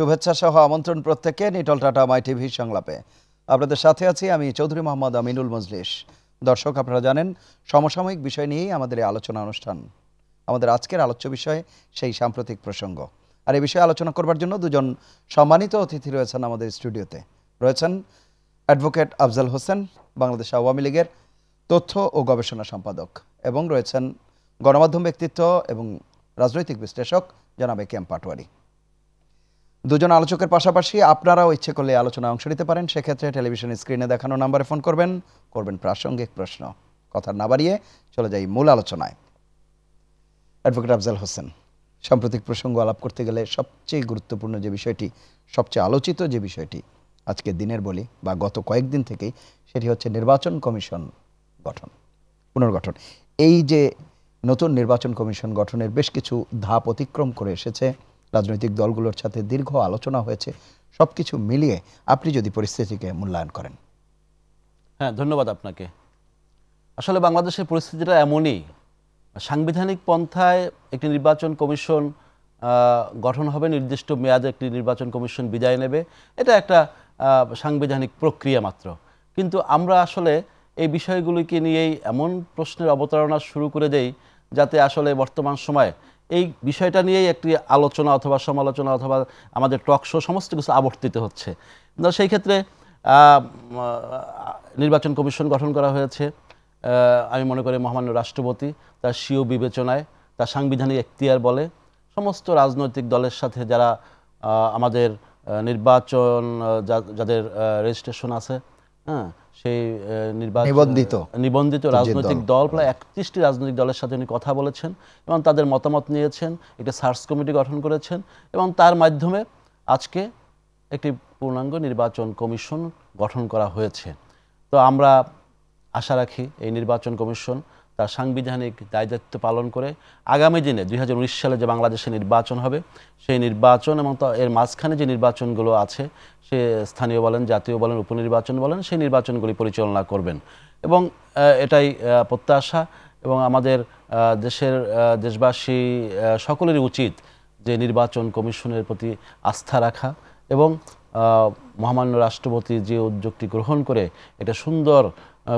শুভেচ্ছা সহ আমন্ত্রণ প্রত্যেককে নিটল টাটা মাই টিভি সংলাপে আপনাদের সাথে আছি আমি চৌধুরী মোহাম্মদ আমিনুল মজলিস দর্শক আপনারা জানেন সমসাময়িক বিষয় নিয়েই আমাদের এই আলোচনা অনুষ্ঠান আমাদের আজকের আলোচ্য বিষয় সেই সাম্প্রতিক প্রসঙ্গ আর এই বিষয়ে আলোচনা করবার জন্য দুজন সম্মানিত অতিথি রয়েছেন আমাদের স্টুডিওতে রয়েছেন অ্যাডভোকেট আফজাল হোসেন বাংলাদেশ আওয়ামী লীগের তথ্য ও গবেষণা সম্পাদক এবং রয়েছেন গণমাধ্যম ব্যক্তিত্ব এবং রাজনৈতিক বিশ্লেষক জনাবে কেম পাটোয়ারি দুজন আলোচকের পাশাপাশি আপনারাও ইচ্ছে করলে আলোচনায় অংশ নিতে পারেন সেক্ষেত্রে টেলিভিশন স্ক্রিনে দেখানো নাম্বারে ফোন করবেন করবেন প্রাসঙ্গিক প্রশ্ন কথা না বাড়িয়ে চলে যাই মূল আলোচনায় অ্যাডভোকেট আফজাল হোসেন সাম্প্রতিক প্রসঙ্গ আলাপ করতে গেলে সবচেয়ে গুরুত্বপূর্ণ যে বিষয়টি সবচেয়ে আলোচিত যে বিষয়টি আজকে দিনের বলি বা গত কয়েকদিন থেকেই সেটি হচ্ছে নির্বাচন কমিশন গঠন পুনর্গঠন এই যে নতুন নির্বাচন কমিশন গঠনের বেশ কিছু ধাপ অতিক্রম করে এসেছে রাজনৈতিক দলগুলোর সাথে দীর্ঘ আলোচনা হয়েছে সব কিছু মিলিয়ে আপনি যদি পরিস্থিতিকে মূল্যায়ন করেন হ্যাঁ ধন্যবাদ আপনাকে আসলে বাংলাদেশের পরিস্থিতিটা এমনই সাংবিধানিক পন্থায় একটি নির্বাচন কমিশন গঠন হবে নির্দিষ্ট মেয়াদে একটি নির্বাচন কমিশন বিদায় নেবে এটা একটা সাংবিধানিক প্রক্রিয়া মাত্র কিন্তু আমরা আসলে এই বিষয়গুলিকে নিয়েই এমন প্রশ্নের অবতারণা শুরু করে দেই যাতে আসলে বর্তমান সময়ে এই বিষয়টা নিয়েই একটি আলোচনা অথবা সমালোচনা অথবা আমাদের টক শো সমস্ত কিছু আবর্তিত হচ্ছে সেই ক্ষেত্রে নির্বাচন কমিশন গঠন করা হয়েছে আমি মনে করি মহামান্য রাষ্ট্রপতি তার সিও বিবেচনায় তার সাংবিধানিক এখতিয়ার বলে সমস্ত রাজনৈতিক দলের সাথে যারা আমাদের নির্বাচন যাদের রেজিস্ট্রেশন আছে হ্যাঁ, সেই নির্বাচিত নিবন্ধিত রাজনৈতিক দল প্রায় একত্রিশটি রাজনৈতিক দলের সাথে উনি কথা বলেছেন এবং তাদের মতামত নিয়েছেন একটা সার্চ কমিটি গঠন করেছেন এবং তার মাধ্যমে আজকে একটি পূর্ণাঙ্গ নির্বাচন কমিশন গঠন করা হয়েছে তো আমরা আশা রাখি এই নির্বাচন কমিশন তার সাংবিধানিক দায়িত্ব পালন করে আগামী দিনে দুই সালে যে বাংলাদেশে নির্বাচন হবে সেই নির্বাচন এবং এর মাঝখানে যে নির্বাচনগুলো আছে সে স্থানীয় বলেন জাতীয় বলেন উপনির্বাচন বলেন সেই নির্বাচনগুলি পরিচালনা করবেন এবং এটাই প্রত্যাশা এবং আমাদের দেশের দেশবাসী সকলেরই উচিত যে নির্বাচন কমিশনের প্রতি আস্থা রাখা এবং মহামান্য রাষ্ট্রপতি যে উদ্যোগটি গ্রহণ করে এটা সুন্দর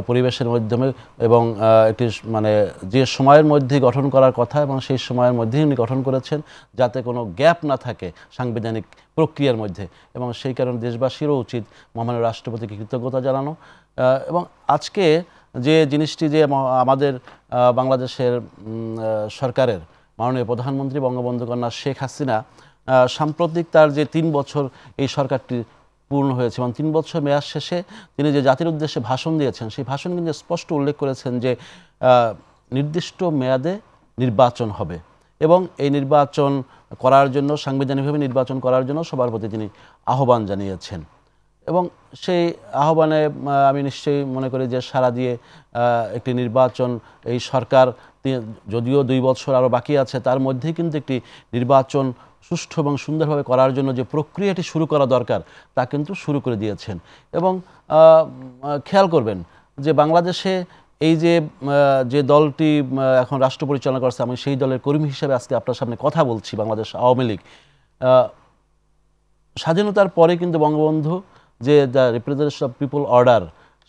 পরিবেশের মাধ্যমে এবং একটি মানে যে সময়ের মধ্যে গঠন করার কথা এবং সেই সময়ের মধ্যেই উনি গঠন করেছেন যাতে কোনো গ্যাপ না থাকে সাংবিধানিক প্রক্রিয়ার মধ্যে এবং সেই কারণে দেশবাসীরও উচিত মহামান্য রাষ্ট্রপতিকে কৃতজ্ঞতা জানানো এবং আজকে যে জিনিসটি যে আমাদের বাংলাদেশের সরকারের মাননীয় প্রধানমন্ত্রী বঙ্গবন্ধু কন্যা শেখ হাসিনা সাম্প্রতিক তার যে তিন বছর এই সরকারটি পূর্ণ হয়েছে এবং তিন বছর মেয়াদ শেষে তিনি যে জাতির উদ্দেশ্যে ভাষণ দিয়েছেন সেই ভাষণ কিন্তু স্পষ্ট উল্লেখ করেছেন যে নির্দিষ্ট মেয়াদে নির্বাচন হবে এবং এই নির্বাচন করার জন্য সাংবিধানিকভাবে নির্বাচন করার জন্য সবার প্রতি তিনি আহ্বান জানিয়েছেন এবং সেই আহ্বানে আমি নিশ্চয়ই মনে করি যে সারা দিয়ে একটি নির্বাচন এই সরকার যদিও দুই বছর আরও বাকি আছে তার মধ্যে কিন্তু একটি নির্বাচন সুষ্ঠু এবং সুন্দরভাবে করার জন্য যে প্রক্রিয়াটি শুরু করা দরকার তা কিন্তু শুরু করে দিয়েছেন এবং খেয়াল করবেন যে বাংলাদেশে এই যে যে দলটি এখন রাষ্ট্র পরিচালনা করছে আমি সেই দলের কর্মী হিসেবে আজকে আপনার সামনে কথা বলছি বাংলাদেশ আওয়ামী লীগ স্বাধীনতার পরে কিন্তু বঙ্গবন্ধু যে the representation of people order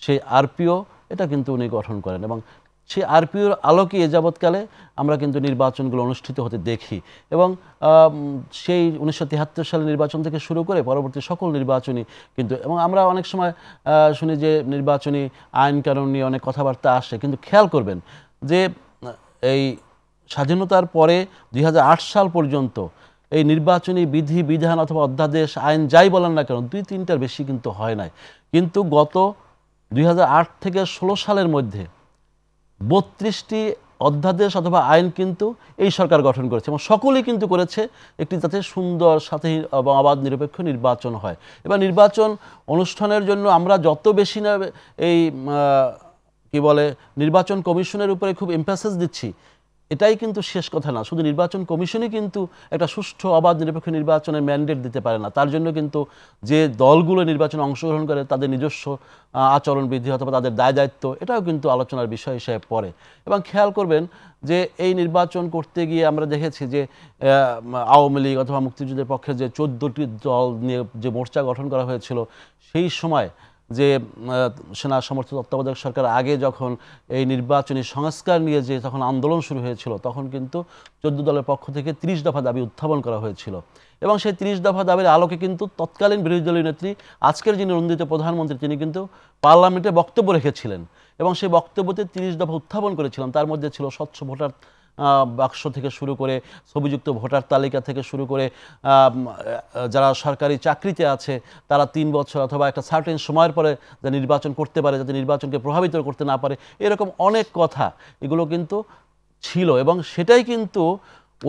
সেই আরপিও এটা কিন্তু উনি গঠন করেন এবং সেই আরপিওর আলোকে এ যাবৎকালে আমরা কিন্তু নির্বাচনগুলো অনুষ্ঠিত হতে দেখি এবং সেই উনিশশো তিয়াত্তর সালে নির্বাচন থেকে শুরু করে পরবর্তী সকল নির্বাচনী কিন্তু এবং আমরা অনেক সময় শুনি যে নির্বাচনী আইন কানুন নিয়ে অনেক কথাবার্তা আসে কিন্তু খেয়াল করবেন যে এই স্বাধীনতার পরে দুই সাল পর্যন্ত এই নির্বাচনী বিধি বিধান অথবা অধ্যাদেশ আইন যাই বলেন না কেন দুই তিনটার বেশি কিন্তু হয় নাই কিন্তু গত দুই থেকে ষোলো সালের মধ্যে বত্রিশটি অধ্যাদেশ অথবা আইন কিন্তু এই সরকার গঠন করেছে এবং সকলেই কিন্তু করেছে একটি যাতে সুন্দর সাথে এবং আবাদ নিরপেক্ষ নির্বাচন হয় এবার নির্বাচন অনুষ্ঠানের জন্য আমরা যত বেশি না এই কি বলে নির্বাচন কমিশনের উপরে খুব এমফাসিস দিচ্ছি এটাই কিন্তু শেষ কথা না শুধু নির্বাচন কমিশনই কিন্তু একটা সুষ্ঠু অবাধ নিরপেক্ষ নির্বাচনের ম্যান্ডেট দিতে পারে না তার জন্য কিন্তু যে দলগুলো নির্বাচনে অংশগ্রহণ করে তাদের নিজস্ব আচরণ বৃদ্ধি অথবা তাদের দায় দায়িত্ব এটাও কিন্তু আলোচনার বিষয় হিসেবে পড়ে এবং খেয়াল করবেন যে এই নির্বাচন করতে গিয়ে আমরা দেখেছি যে আওয়ামী লীগ অথবা মুক্তিযুদ্ধের পক্ষে যে চোদ্দোটি দল নিয়ে যে মোর্চা গঠন করা হয়েছিল সেই সময় যে সেনা সমর্থিত তত্ত্বাবধায়ক সরকার আগে যখন এই নির্বাচনী সংস্কার নিয়ে যে যখন আন্দোলন শুরু হয়েছিল তখন কিন্তু চোদ্দ দলের পক্ষ থেকে ৩০ দফা দাবি উত্থাপন করা হয়েছিল এবং সেই ৩০ দফা দাবির আলোকে কিন্তু তৎকালীন বিরোধী দলীয় নেত্রী আজকের যিনি নন্দিত প্রধানমন্ত্রী তিনি কিন্তু পার্লামেন্টে বক্তব্য রেখেছিলেন এবং সেই বক্তব্যতে ৩০ দফা উত্থাপন করেছিলাম তার মধ্যে ছিল স্বচ্ছ ভোটার বাক্স থেকে শুরু করে ছবিযুক্ত ভোটার তালিকা থেকে শুরু করে যারা সরকারি চাকরিতে আছে তারা তিন বছর অথবা একটা সার্টেন সময়ের পরে যা নির্বাচন করতে পারে যাতে নির্বাচনকে প্রভাবিত করতে না পারে এরকম অনেক কথা এগুলো কিন্তু ছিল এবং সেটাই কিন্তু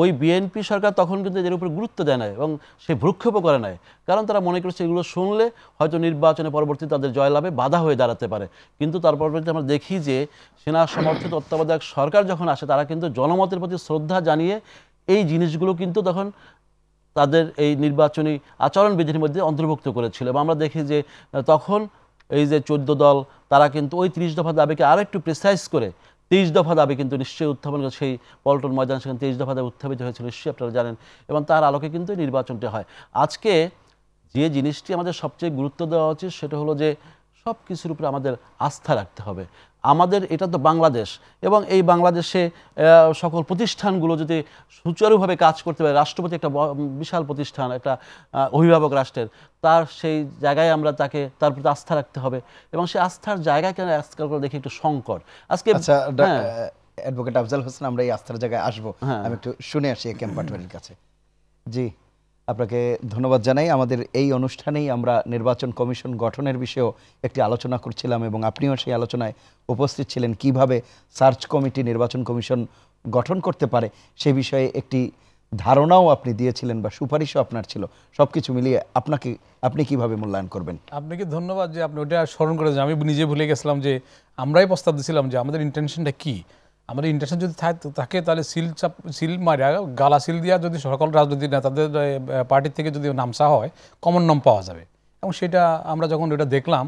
ওই বিএনপি সরকার তখন কিন্তু এদের উপর গুরুত্ব দেয় না এবং সে ভ্রুক্ষেপও করে নাই কারণ তারা মনে করছে এগুলো শুনলে হয়তো নির্বাচনে পরবর্তী তাদের জয়লাভে বাধা হয়ে দাঁড়াতে পারে কিন্তু তার পরবর্তীতে আমরা দেখি যে সেনা সমর্থিত তত্ত্বাবধায়ক সরকার যখন আসে তারা কিন্তু জনমতের প্রতি শ্রদ্ধা জানিয়ে এই জিনিসগুলো কিন্তু তখন তাদের এই নির্বাচনী আচরণবিধির মধ্যে অন্তর্ভুক্ত করেছিল এবং আমরা দেখি যে তখন এই যে চোদ্দ দল তারা কিন্তু ওই ত্রিশ দফা দাবিকে আরেকটু প্রিসাইজ করে তেইশ দফা দাবি কিন্তু নিশ্চয়ই উত্থাপন করে সেই পল্টন ময়দান সেখানে তেইশ দফা দাবি উত্থাপিত হয়েছিল নিশ্চয়ই আপনারা জানেন এবং তার আলোকে কিন্তু নির্বাচনটি হয় আজকে যে জিনিসটি আমাদের সবচেয়ে গুরুত্ব দেওয়া উচিত সেটা হলো যে সব কিছুর উপরে আমাদের আস্থা রাখতে হবে আমাদের এটা তো বাংলাদেশ এবং এই বাংলাদেশে সকল প্রতিষ্ঠানগুলো যদি সুচারুভাবে কাজ করতে পারে রাষ্ট্রপতি একটা বিশাল প্রতিষ্ঠান একটা অভিভাবক রাষ্ট্রের তার সেই জায়গায় আমরা তাকে তার প্রতি আস্থা রাখতে হবে এবং সেই আস্থার জায়গায় কেন আজকাল দেখি একটু সংকট আজকে আচ্ছা, হ্যাঁ। অ্যাডভোকেট আফজাল হোসেন আমরা এই আস্থার জায়গায় আসবো হ্যাঁ। আমি একটু শুনে আসি এ কাছে জি আপনাকে ধন্যবাদ জানাই আমাদের এই অনুষ্ঠানেই আমরা নির্বাচন কমিশন গঠনের বিষয়েও একটি আলোচনা করছিলাম এবং আপনিও সেই আলোচনায় উপস্থিত ছিলেন কিভাবে সার্চ কমিটি নির্বাচন কমিশন গঠন করতে পারে সে বিষয়ে একটি ধারণাও আপনি দিয়েছিলেন বা সুপারিশও আপনার ছিল সব কিছু মিলিয়ে আপনাকে আপনি কিভাবে মূল্যায়ন করবেন আপনাকে ধন্যবাদ যে আপনি ওটা স্মরণ করেছেন আমি নিজে ভুলে গেছিলাম যে আমরাই প্রস্তাব দিয়েছিলাম যে আমাদের ইন্টেনশনটা কী আমাদের ইন্টারেশন যদি থাকে তাহলে সিল চাপ সিল মারা গালা সিল দিয়া যদি সকল রাজনৈতিক নেতাদের পার্টির থেকে যদি নামসা হয় কমন নাম পাওয়া যাবে এবং সেটা আমরা যখন এটা দেখলাম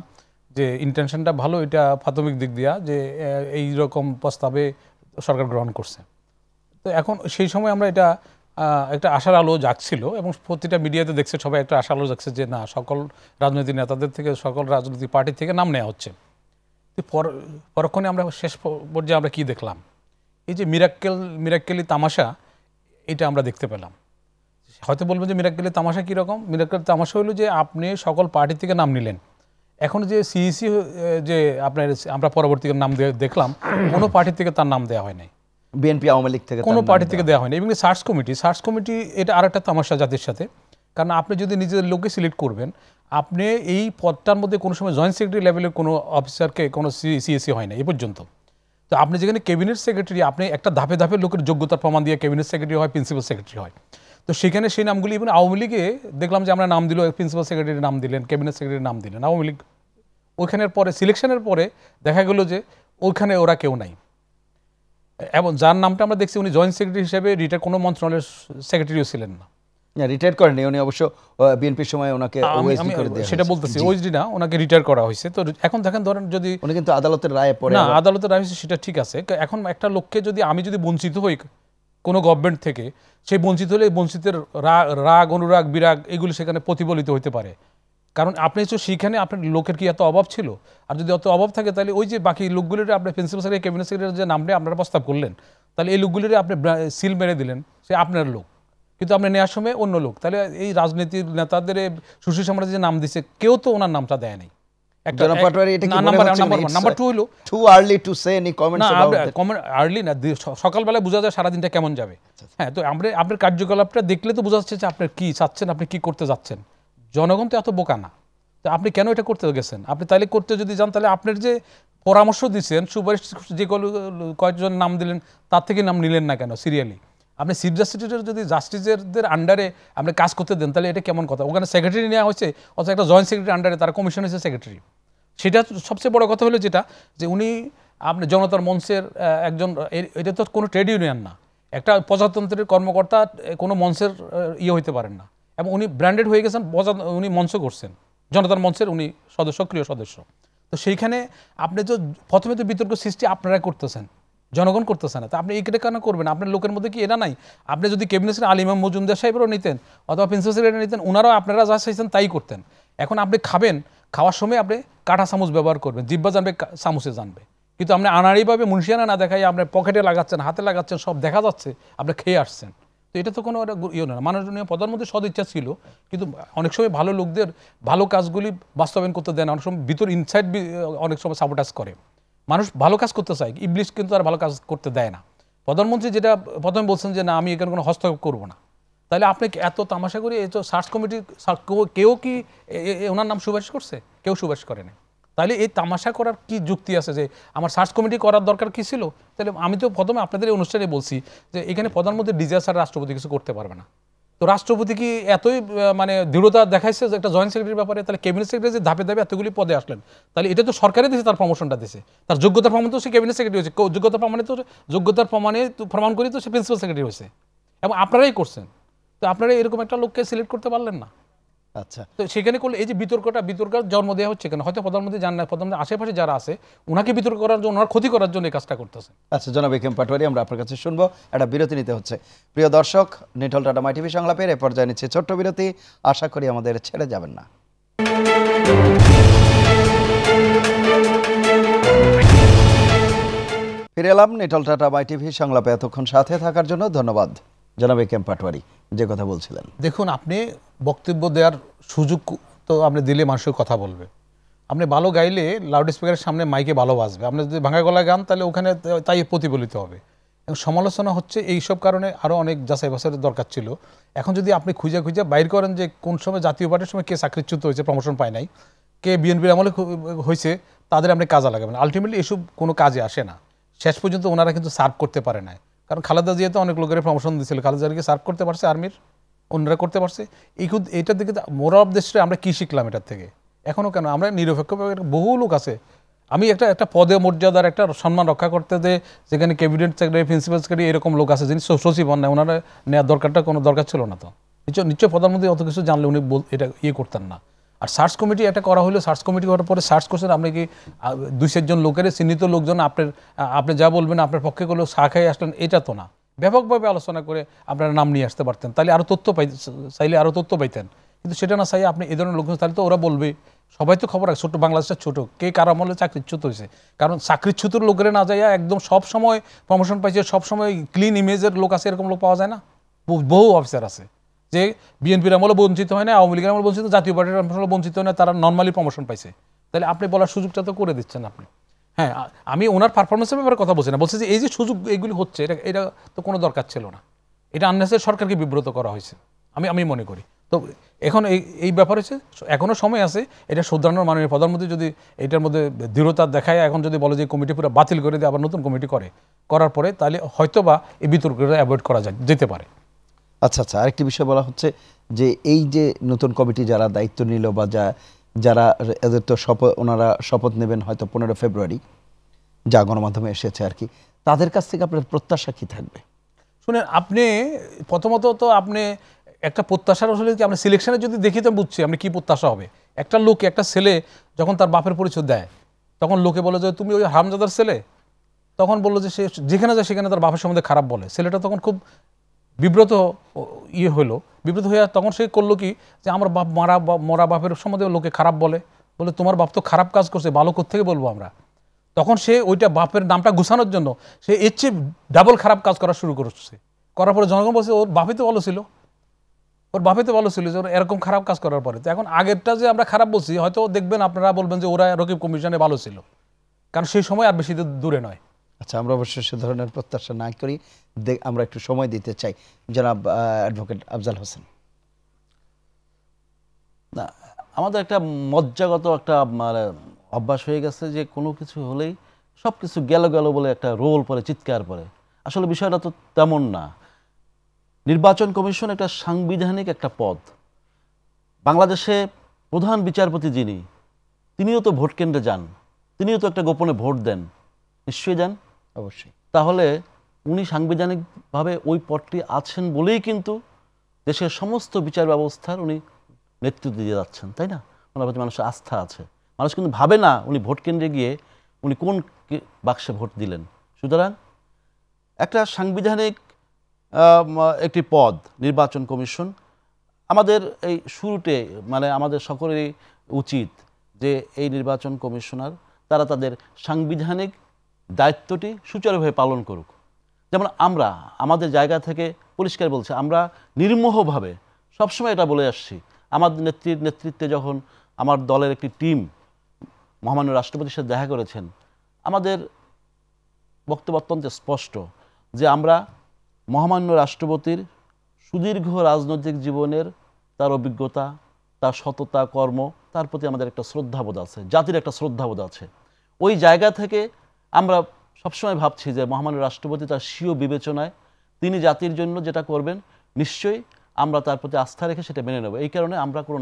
যে ইন্টেনশনটা ভালো এটা প্রাথমিক দিক দিয়া যে এই রকম প্রস্তাবে সরকার গ্রহণ করছে তো এখন সেই সময় আমরা এটা একটা আশার আলো জাগছিল এবং প্রতিটা মিডিয়াতে দেখছে সবাই একটা আশার আলো জাগছে যে না সকল রাজনৈতিক নেতাদের থেকে সকল রাজনৈতিক পার্টির থেকে নাম নেওয়া হচ্ছে পরক্ষণে আমরা শেষ পর্যায়ে আমরা কি দেখলাম এই যে মিরাক্কেল মিরাক্কেলি তামাশা এটা আমরা দেখতে পেলাম হয়তো বলবেন যে মিরাক্কেলি তামাশা কীরকম মিরাক্কেল তামাশা হলো যে আপনি সকল পার্টি থেকে নাম নিলেন এখন যে সিইসি যে আপনার আমরা পরবর্তীকে নাম দেখলাম কোনো পার্টি থেকে তার নাম দেওয়া হয় নাই বিএনপি আওয়ামী লীগ থেকে কোনো পার্টি থেকে দেওয়া হয়নি এবং সার্চ কমিটি সার্চ কমিটি এটা আর একটা তামাশা জাতির সাথে কারণ আপনি যদি নিজের লোককে সিলেক্ট করবেন আপনি এই পদটার মধ্যে কোনো সময় জয়েন্ট সেক্রেটারি লেভেলের কোনো অফিসারকে কোনো সিএসি e হয় না এ পর্যন্ত তো আপনি যেখানে ক্যাবিনেট সেক্রেটারি আপনি একটা ধাপে ধাপে লোকের যোগ্যতার প্রমাণ দিয়ে ক্যাবিনেট সেক্রেটারি হয় প্রিন্সিপাল সেক্রেটারি হয় তো সেখানে সেই নামগুলি ইভেন আওয়ামী লীগে দেখলাম যে আমরা নাম দিল প্রিন্সিপাল সেক্রেটারির নাম দিলেন ক্যাবিনেট সেক্রেটারির নাম দিলেন আওয়ামী লীগ ওইখানের পরে সিলেকশনের পরে দেখা গেল যে ওইখানে ওরা কেউ নাই এবং যার নামটা আমরা দেখছি উনি জয়েন্ট সেক্রেটারি হিসেবে রিটার কোনো মন্ত্রণালয়ের সেক্রেটারিও ছিলেন না হ্যাঁ, রিটায়ার উনি অবশ্য বিএনপির সময় ওনাকে ওএসডি করে সেটা বলতেছি ওএসডি না ওনাকে রিটায়ার করা হয়েছে তো এখন দেখেন ধরেন যদি উনি কিন্তু আদালতের রায়ে পড়ে না আদালতের রায় হয়েছে সেটা ঠিক আছে এখন একটা লোককে যদি আমি যদি বঞ্চিত হই কোনো গভর্নমেন্ট থেকে সেই বঞ্চিত হলে বঞ্চিতের রাগ অনুরাগ বিরাগ এগুলি সেখানে প্রতিফলিত হতে পারে কারণ আপনি তো সেখানে আপনার লোকের কি এত অভাব ছিল আর যদি অত অভাব থাকে তাহলে ওই যে বাকি লোকগুলির আপনার প্রিন্সিপাল সেক্রেটারি ক্যাবিনেট সেক্রেটারি যে নাম নিয়ে আপনারা প্রস্তাব করলেন তাহলে এই লোকগুলির আপনি সিল মেরে দিলেন সে আপনার লোক কিন্তু আপনি নেওয়ার সময় অন্য লোক তাহলে এই রাজনীতির নেতাদের সুশীল সম্রাট যে নাম দিছে কেউ তো ওনার নামটা দেয় নাই বোঝা যায় সারাদিনটা কেমন যাবে আচ্ছা, আচ্ছা। হ্যাঁ তো আপনার কার্যকলাপটা দেখলে তো বোঝা যাচ্ছে যে আপনার কি চাচ্ছেন আপনি কি করতে যাচ্ছেন জনগণ তো এত বোকা না আপনি কেন এটা করতে গেছেন আপনি তাহলে করতে যদি যান তাহলে আপনার যে পরামর্শ দিচ্ছেন সুপারিশ যে কয়েকজন নাম দিলেন তার থেকে নাম নিলেন না কেন সিরিয়ালি আপনি চিফ জাস্টিসের যদি জাস্টিসেরদের আন্ডারে আপনি কাজ করতে দেন তাহলে এটা কেমন কথা ওখানে সেক্রেটারি নেওয়া হয়েছে অথবা একটা জয়েন্ট সেক্রেটারি আন্ডারে তার কমিশন হয়েছে সেক্রেটারি সেটা সবচেয়ে বড় কথা হলো যেটা যে উনি আপনি জনতার মঞ্চের একজন এটা তো কোনো ট্রেড ইউনিয়ন না একটা প্রজাতন্ত্রের কর্মকর্তা কোনো মঞ্চের ইয়ে হইতে পারেন না এবং উনি ব্র্যান্ডেড হয়ে গেছেন উনি মঞ্চ করছেন জনতার মঞ্চের উনি সদস্য সক্রিয় সদস্য তো সেইখানে আপনি তো প্রথমে তো বিতর্ক সৃষ্টি আপনারা করতেছেন জনগণ করতেছে না তা আপনি এইটা কেন করবেন আপনার লোকের মধ্যে কি এরা নাই আপনি যদি সেক্রেটারি আলিমাম মজুমদার সাহেবেরও নিতেন অথবা প্রিন্সিপাল সেক্রেটারি নিতেন ওনারাও আপনারা যা চাইছেন তাই করতেন এখন আপনি খাবেন খাওয়ার সময় আপনি কাঁটা চামচ ব্যবহার করবেন জিব্বা জানবে চামচে জানবে কিন্তু আপনি আনাড়িভাবে মুন্সিয়ানা না দেখাই আপনার পকেটে লাগাচ্ছেন হাতে লাগাচ্ছেন সব দেখা যাচ্ছে আপনি খেয়ে আসছেন তো এটা তো কোনো একটা ইয়ে না মাননীয় প্রধানমন্ত্রীর সদিচ্ছা ছিল কিন্তু অনেক সময় ভালো লোকদের ভালো কাজগুলি বাস্তবায়ন করতে দেন অনেক সময় ভিতর ইনসাইড অনেক সময় সাপোর্টাস করে মানুষ ভালো কাজ করতে চায় ইবলিশ কিন্তু আর ভালো কাজ করতে দেয় না প্রধানমন্ত্রী যেটা প্রথমে বলছেন যে না আমি এখানে কোনো হস্তক্ষেপ করবো না তাহলে আপনি এত তামাশা করি এই তো সার্চ কমিটি কেউ কি ওনার নাম সুপারিশ করছে কেউ সুপারিশ করেনি তাহলে এই তামাশা করার কি যুক্তি আছে যে আমার সার্চ কমিটি করার দরকার কি ছিল তাহলে আমি তো প্রথমে আপনাদের এই অনুষ্ঠানে বলছি যে এখানে প্রধানমন্ত্রী ডিজাস্টার রাষ্ট্রপতি কিছু করতে পারবে না তো রাষ্ট্রপতি কি এতই মানে দৃঢ়তা দেখাইছে যে একটা জয়েন্ট সেক্রেটারির ব্যাপারে তাহলে ক্যাবিনেট সেক্রেটারি যে ধাপে ধাপে এতগুলি পদে আসলেন তাহলে এটা তো সরকারই দিয়েছে তার প্রমোশনটা দিয়েছে তার যোগ্যতার প্রমাণ তো সে ক্যাবিনেট সেক্রেটারি হয়েছে যোগ্যতা প্রমাণে তো যোগ্যতার প্রমাণে প্রমাণ করে তো সে প্রিন্সিপাল সেক্রেটারি হয়েছে এবং আপনারাই করছেন তো আপনারা এরকম একটা লোককে সিলেক্ট করতে পারলেন না আচ্ছা তো সেখানে করলে এই যে বিতর্কটা বিতর্কের জন্ম দেওয়া হচ্ছে কেন হয়তো প্রধানমন্ত্রী জান না প্রধানমন্ত্রী আশেপাশে যারা আছে ওনাকে বিতর্ক করার জন্য ওনার ক্ষতি করার জন্য এই কাজটা করতেছে আচ্ছা জনাব এখেম পাটোয়ারি আমরা আপনার কাছে শুনবো একটা বিরতি নিতে হচ্ছে প্রিয় দর্শক নিটল টাটা মাই টিভি সংলাপের এ পর্যায়ে নিচ্ছে ছোট্ট বিরতি আশা করি আমাদের ছেড়ে যাবেন না ফিরে এলাম নিটল টাটা মাই টিভি সংলাপে এতক্ষণ সাথে থাকার জন্য ধন্যবাদ জনাব এখেম পাটোয়ারি যে কথা বলছিলেন দেখুন আপনি বক্তব্য দেওয়ার সুযোগ তো আপনি দিলে মানুষের কথা বলবে আপনি ভালো গাইলে লাউড স্পিকারের সামনে মাইকে ভালো বাজবে আপনি যদি ভাঙা গলা গান তাহলে ওখানে তাই প্রতিফলিত হবে এবং সমালোচনা হচ্ছে এই সব কারণে আরও অনেক যাচাই বাছাইয়ের দরকার ছিল এখন যদি আপনি খুঁজে খুঁজে বাইর করেন যে কোন সময় জাতীয় পার্টির সময় কে চাকরিচ্যুত হয়েছে প্রমোশন পায় নাই কে বিএনপির আমলে হয়েছে তাদের আপনি কাজে লাগাবেন আলটিমেটলি এসব কোনো কাজে আসে না শেষ পর্যন্ত ওনারা কিন্তু সার্ভ করতে পারে না কারণ খালেদা জিয়া তো অনেক লোকের প্রমোশন দিয়েছিল খালেদা জিয়াকে সার্ভ করতে পারছে আর্মির অন্যরা করতে পারছে এই এটার দিকে মোরা অফ দেশে আমরা কী শিখলাম এটার থেকে এখনও কেন আমরা নিরপেক্ষভাবে বহু লোক আছে আমি একটা একটা পদে মর্যাদার একটা সম্মান রক্ষা করতে যে যেখানে ক্যাবিনেট সেক্রেটারি প্রিন্সিপাল সেক্রেটারি এরকম লোক আছে যিনি সচিব হন না ওনারা নেওয়ার দরকারটা কোনো দরকার ছিল না তো নিশ্চয় নিশ্চয় প্রধানমন্ত্রী অত কিছু জানলে উনি এটা ইয়ে করতেন না আর সার্চ কমিটি একটা করা হলো সার্চ কমিটি করার পরে সার্চ করছেন আপনি কি দুই চারজন লোকের চিহ্নিত লোকজন আপনার আপনি যা বলবেন আপনার পক্ষে করলেও শাহ খাই আসলেন এটা তো না ব্যাপকভাবে আলোচনা করে আপনারা নাম নিয়ে আসতে পারতেন তাহলে আরও তথ্য পাই চাইলে আরও তথ্য পাইতেন কিন্তু সেটা না চাই আপনি এ ধরনের লোকজন তাহলে তো ওরা বলবে সবাই তো খবর আছে ছোটো বাংলাদেশটা ছোটো কে কার আমলে চাকরিচ্যুত হয়েছে কারণ চাকরিচ্যুতর লোকেরা না যাইয়া একদম সব সময় প্রমোশন পাইছে সব সময় ক্লিন ইমেজের লোক আছে এরকম লোক পাওয়া যায় না বহু অফিসার আছে যে বিএনপির আমলে বঞ্চিত হয় না আওয়ামী লীগের আমলে বঞ্চিত জাতীয় পার্টির আমলে বঞ্চিত হয় না তারা নর্মালি প্রমোশন পাইছে তাহলে আপনি বলার সুযোগটা তো করে দিচ্ছেন আপনি হ্যাঁ আমি ওনার পারফরমেন্সের ব্যাপারে কথা বলছি না বলছি যে এই যে সুযোগ এইগুলি হচ্ছে এটা এটা তো কোনো দরকার ছিল না এটা আননেসের সরকারকে বিব্রত করা হয়েছে আমি আমি মনে করি তো এখন এই এই ব্যাপার হচ্ছে এখনও সময় আছে এটা শুধরানোর মাননীয় প্রধানমন্ত্রী যদি এটার মধ্যে দৃঢ়তা দেখায় এখন যদি বলে যে কমিটি পুরো বাতিল করে দিয়ে আবার নতুন কমিটি করে করার পরে তাহলে হয়তো বা এই বিতর্কটা অ্যাভয়েড করা যায় যেতে পারে আচ্ছা আচ্ছা আরেকটি বিষয় বলা হচ্ছে যে এই যে নতুন কমিটি যারা দায়িত্ব নিল বা যা যারা এদের তো শপথ ওনারা শপথ নেবেন হয়তো পনেরো ফেব্রুয়ারি যা গণমাধ্যমে এসেছে আর কি তাদের কাছ থেকে আপনার প্রত্যাশা কী থাকবে শুনেন আপনি প্রথমত তো আপনি একটা প্রত্যাশার আসলে কি আপনি সিলেকশনে যদি দেখি তো বুঝছি আপনি কী প্রত্যাশা হবে একটা লোক একটা ছেলে যখন তার বাপের পরিচয় দেয় তখন লোকে বলে যে তুমি ওই হামজাদার ছেলে তখন বললো যে সে যেখানে যায় সেখানে তার বাপের সম্বন্ধে খারাপ বলে ছেলেটা তখন খুব বিব্রত ইয়ে হলো বিব্রত হয়ে তখন সে করলো কি যে আমার বাপ মারা মরা বাপের সম্বন্ধে লোকে খারাপ বলে বলে তোমার বাপ তো খারাপ কাজ করছে ভালো থেকে বলবো আমরা তখন সে ওইটা বাপের নামটা ঘুষানোর জন্য সে এর চেয়ে ডাবল খারাপ কাজ করা শুরু করছে করার পরে জনগণ বলছে ওর বাপে তো ভালো ছিল ওর বাপে তো ভালো ছিল যে ওর এরকম খারাপ কাজ করার পরে তো এখন আগেরটা যে আমরা খারাপ বলছি হয়তো দেখবেন আপনারা বলবেন যে ওরা রকিব কমিশনে ভালো ছিল কারণ সেই সময় আর বেশি দূরে নয় আচ্ছা আমরা অবশ্য সে ধরনের প্রত্যাশা না করি আমরা একটু সময় দিতে চাই জনাব অ্যাডভোকেট আফজাল হোসেন না আমাদের একটা মজ্জাগত একটা মানে, অভ্যাস হয়ে গেছে যে কোনো কিছু হলেই সব কিছু গেল গেল বলে একটা রোল পরে চিৎকার পরে আসলে বিষয়টা তো তেমন না নির্বাচন কমিশন একটা সাংবিধানিক একটা পদ বাংলাদেশে প্রধান বিচারপতি যিনি তিনিও তো ভোট কেন্দ্রে যান তিনিও তো একটা গোপনে ভোট দেন নিশ্চয়ই যান অবশ্যই তাহলে উনি সাংবিধানিকভাবে ওই পদটি আছেন বলেই কিন্তু দেশের সমস্ত বিচার ব্যবস্থার উনি নেতৃত্ব দিয়ে যাচ্ছেন তাই না ওনার প্রতি মানুষের আস্থা আছে মানুষ কিন্তু ভাবে না উনি ভোট কেন্দ্রে গিয়ে উনি কোন বাক্সে ভোট দিলেন সুতরাং একটা সাংবিধানিক একটি পদ নির্বাচন কমিশন আমাদের এই শুরুতে মানে আমাদের সকলেরই উচিত যে এই নির্বাচন কমিশনার তারা তাদের সাংবিধানিক দায়িত্বটি সুচারুভাবে পালন করুক যেমন আমরা আমাদের জায়গা থেকে পরিষ্কার বলছে আমরা নির্মোহভাবে সবসময় এটা বলে আসছি আমার নেত্রীর নেতৃত্বে যখন আমার দলের একটি টিম মহামান্য রাষ্ট্রপতির সাথে দেখা করেছেন আমাদের বক্তব্য অত্যন্ত স্পষ্ট যে আমরা মহামান্য রাষ্ট্রপতির সুদীর্ঘ রাজনৈতিক জীবনের তার অভিজ্ঞতা তার সততা কর্ম তার প্রতি আমাদের একটা শ্রদ্ধাবোধ আছে জাতির একটা শ্রদ্ধাবোধ আছে ওই জায়গা থেকে আমরা সবসময় ভাবছি যে মহামান্য রাষ্ট্রপতি তার স্বীয় বিবেচনায় তিনি জাতির জন্য যেটা করবেন নিশ্চয়ই আমরা তার প্রতি আস্থা রেখে সেটা মেনে নেবো এই কারণে আমরা কোনো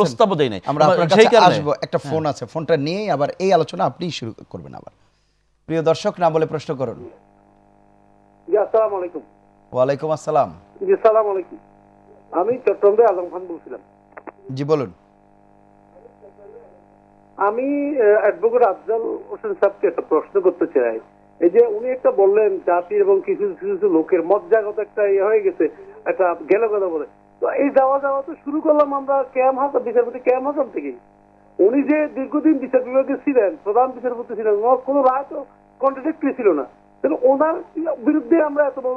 প্রস্তাব দেই নাই আমরা আসবো একটা হ্যাঁ। ফোন আছে ফোনটা নিয়েই আবার এই আলোচনা আপনি শুরু করবেন আবার প্রিয় দর্শক না বলে প্রশ্ন করুন আমি চট্টগ্রামে আলম খান বলছিলাম জি বলুন আমি অ্যাডভোকেট আফজাল হোসেন সাহেবকে একটা প্রশ্ন করতে চাই এই যে উনি একটা বললেন জাতির এবং কিছু কিছু লোকের মজ্জাগত একটা ইয়ে হয়ে গেছে একটা গেল কথা বলে তো এই যাওয়া যাওয়া তো শুরু করলাম আমরা ক্যাম হাসান বিচারপতি ক্যাম হাসান থেকে উনি যে দীর্ঘদিন বিচার বিভাগে ছিলেন প্রধান বিচারপতি ছিলেন ওনার কোনো রায় তো কন্ট্রাডিক্টরি ছিল না তাহলে ওনার বিরুদ্ধে আমরা এত বড়